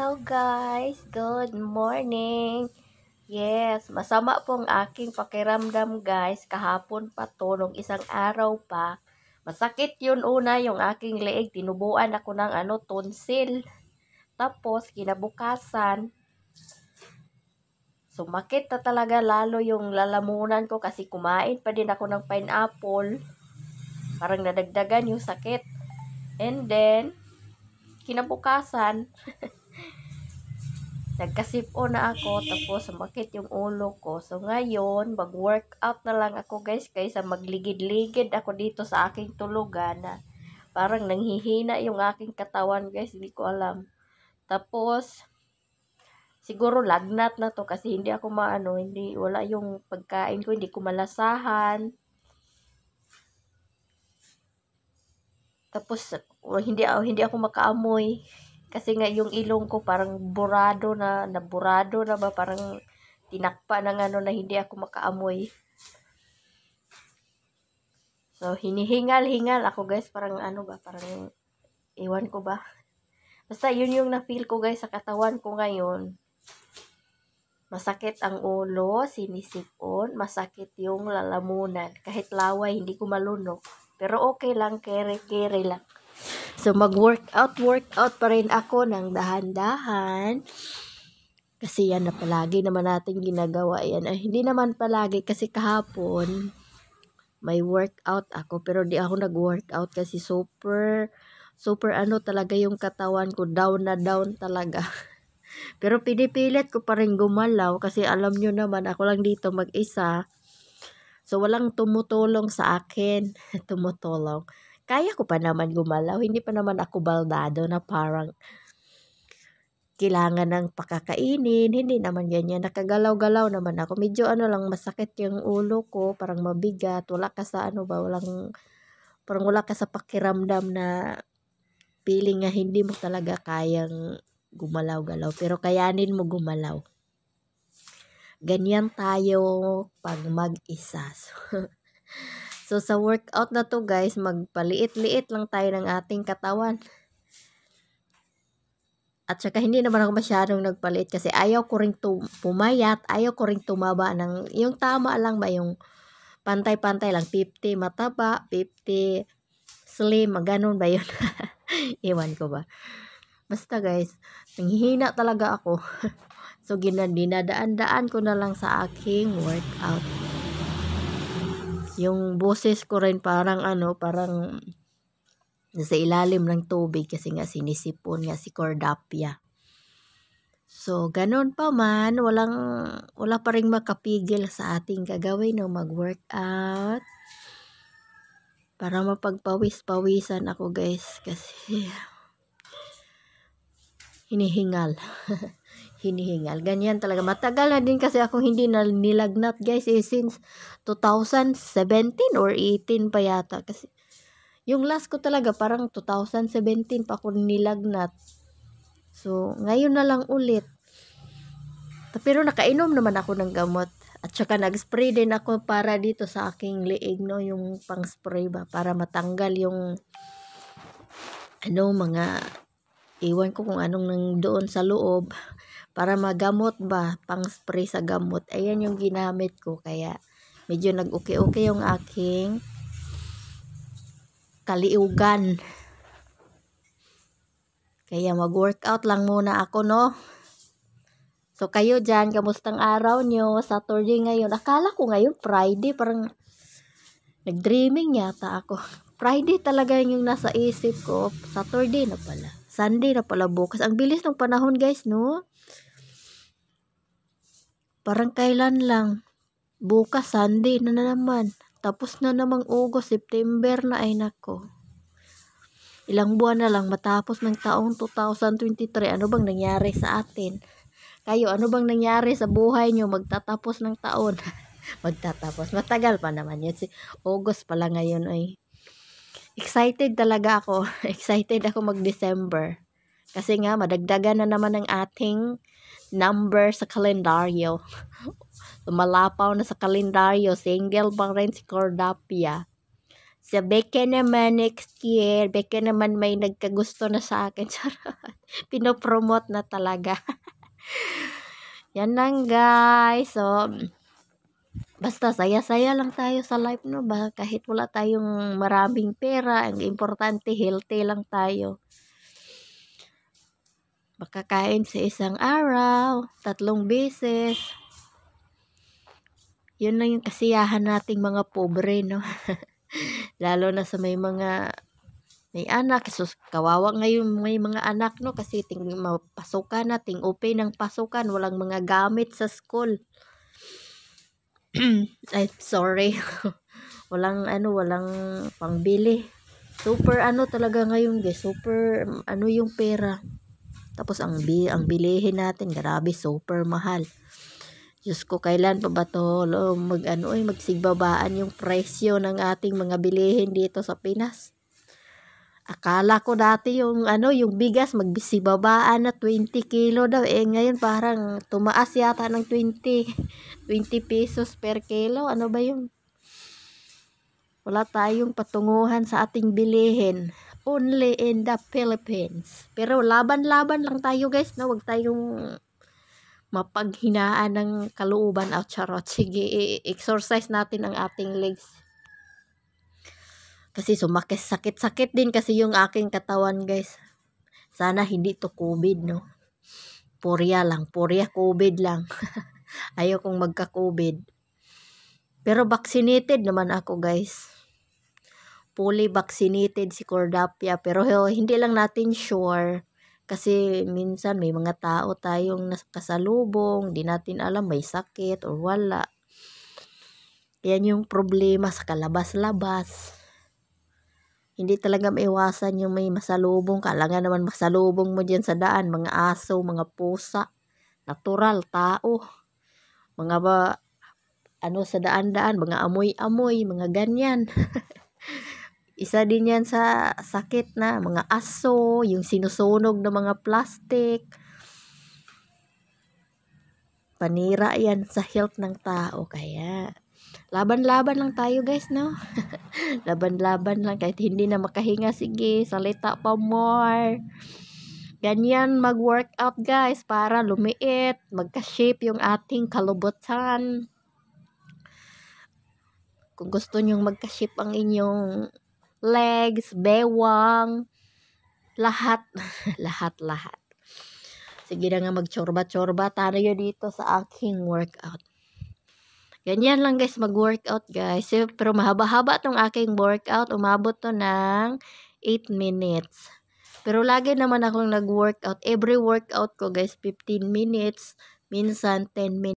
Hello guys! Good morning! Yes, masama po ang aking pakiramdam guys. Kahapon pa to, nung isang araw pa. Masakit yun una yung aking leeg. Tinubuan ako ng ano, tonsil. Tapos, kinabukasan, sumakit na talaga lalo yung lalamunan ko kasi kumain pa din ako ng pineapple. Parang nadagdagan yung sakit. And then, kinabukasan, Nagkasipo na ako, tapos sumakit yung ulo ko. So, ngayon, mag-workout na lang ako, guys, kaysa magligid-ligid ako dito sa aking tulugan parang nanghihina yung aking katawan, guys. Hindi ko alam. Tapos, siguro lagnat na to kasi hindi ako maano, hindi, wala yung pagkain ko, hindi ko malasahan. Tapos, hindi, hindi ako makaamoy. Kasi nga yung ilong ko parang burado na, naburado na ba? Parang tinakpa ng ano na hindi ako makaamoy. So, hinihingal-hingal ako guys. Parang ano ba? Parang iwan ko ba? Basta yun yung na-feel ko guys sa katawan ko ngayon. Masakit ang ulo, sinisipon, masakit yung lalamunan. Kahit laway, hindi ko malunok. Pero okay lang, kere-kere lang. So, mag-workout, workout pa rin ako ng dahan-dahan. Kasi yan na palagi naman natin ginagawa yan. Ay, hindi naman palagi kasi kahapon may workout ako. Pero di ako nag-workout kasi super, super ano talaga yung katawan ko. Down na down talaga. Pero pinipilit ko pa rin gumalaw kasi alam nyo naman ako lang dito mag-isa. So walang tumutulong sa akin. tumutulong kaya ko pa naman gumalaw. Hindi pa naman ako baldado na parang kailangan ng pakakainin. Hindi naman ganyan. Nakagalaw-galaw naman ako. Medyo ano lang, masakit yung ulo ko. Parang mabigat. Wala ka sa ano ba, walang, parang wala ka sa pakiramdam na feeling nga hindi mo talaga kayang gumalaw-galaw. Pero kayanin mo gumalaw. Ganyan tayo pag mag-isa. So, So, sa workout na to guys, magpaliit-liit lang tayo ng ating katawan. At saka hindi naman ako masyadong nagpaliit kasi ayaw ko rin pumayat, ayaw ko rin tumaba ng, yung tama lang ba, yung pantay-pantay lang, 50 mataba, 50 slim, ganun ba yun? Iwan ko ba? Basta guys, nanghihina talaga ako. so, ginadaan-daan ko na lang sa aking workout yung boses ko rin parang ano, parang nasa ilalim ng tubig kasi nga sinisipon nga si Cordapia. So, ganun pa man, walang, wala pa rin makapigil sa ating gagawin no, mag-workout. Para mapagpawis-pawisan ako guys kasi hinihingal. hinihingal. Ganyan talaga. Matagal na din kasi ako hindi na nilagnat guys eh, since 2017 or 18 pa yata. Kasi yung last ko talaga parang 2017 pa ako nilagnat. So, ngayon na lang ulit. Pero nakainom naman ako ng gamot. At saka nag-spray din ako para dito sa aking liig, no? Yung pang-spray ba? Para matanggal yung ano, mga iwan ko kung anong nang doon sa loob para magamot ba, pang spray sa gamot. Ayan yung ginamit ko, kaya medyo nag okay okay yung aking kaliugan. Kaya mag-workout lang muna ako, no? So, kayo dyan, kamustang araw nyo? Saturday ngayon. Akala ko ngayon Friday, parang nag-dreaming yata ako. Friday talaga yung nasa isip ko. Saturday na pala. Sunday na pala bukas. Ang bilis ng panahon, guys, no? Parang kailan lang. Bukas, Sunday na, naman. Tapos na namang August, September na ay nako. Ilang buwan na lang matapos ng taong 2023, ano bang nangyari sa atin? Kayo, ano bang nangyari sa buhay nyo magtatapos ng taon? magtatapos. Matagal pa naman yun. Si August pala ngayon ay. Excited talaga ako. Excited ako mag-December. Kasi nga, madagdagan na naman ang ating number sa kalendaryo. Malapaw na sa kalendaryo. Single pa rin si Cordapia. Sa Beke naman next year, Beke naman may nagkagusto na sa akin. Charot. Pinopromote na talaga. Yan lang guys. So, basta saya-saya lang tayo sa life no ba? Kahit wala tayong maraming pera, ang importante healthy lang tayo. Makakain sa isang araw, tatlong beses. Yun lang yung kasiyahan nating mga pobre, no? Lalo na sa may mga may anak. So, kawawa ngayon may mga anak, no? Kasi ting mapasukan na, ting open ng pasukan, walang mga gamit sa school. I'm sorry. walang ano, walang pangbili. Super ano talaga ngayon, guys. Super um, ano yung pera. Tapos ang, bi ang bilihin natin, grabe, super mahal. Diyos ko, kailan pa ba to lo, mag, ano, ay, eh, magsigbabaan yung presyo ng ating mga bilihin dito sa Pinas? Akala ko dati yung ano, yung bigas magbisibabaan na 20 kilo daw. Eh ngayon parang tumaas yata ng 20, 20 pesos per kilo. Ano ba yung? Wala tayong patunguhan sa ating bilihin only in the Philippines. Pero laban-laban lang tayo guys, no? Huwag tayong mapaghinaan ng kalooban at charot. Sige, exercise natin ang ating legs. Kasi sumakit sakit-sakit din kasi yung aking katawan guys. Sana hindi to COVID, no? Purya lang, purya COVID lang. Ayaw kong magka-COVID. Pero vaccinated naman ako guys fully vaccinated si Cordapia pero hindi lang natin sure kasi minsan may mga tao tayong kasalubong, di natin alam may sakit or wala. Yan yung problema sa kalabas-labas. Hindi talaga maiwasan yung may masalubong. Kalangan naman masalubong mo dyan sa daan. Mga aso, mga pusa. Natural, tao. Mga ba, ano sa daan-daan, mga amoy-amoy, mga ganyan. Isa din yan sa sakit na mga aso, yung sinusunog ng mga plastic. Panira yan sa health ng tao. Kaya, laban-laban lang tayo guys, no? laban-laban lang kahit hindi na makahinga. Sige, salita pa more. Ganyan mag-workout guys para lumiit, magka-shape yung ating kalubutan. Kung gusto nyong magka-shape ang inyong legs, bewang, lahat, lahat, lahat. Sige na nga magchorba-chorba tayo dito sa aking workout. Ganyan lang guys, mag-workout guys. Eh, pero mahaba-haba tong aking workout. Umabot to ng 8 minutes. Pero lagi naman akong nag-workout. Every workout ko guys, 15 minutes. Minsan 10 minutes.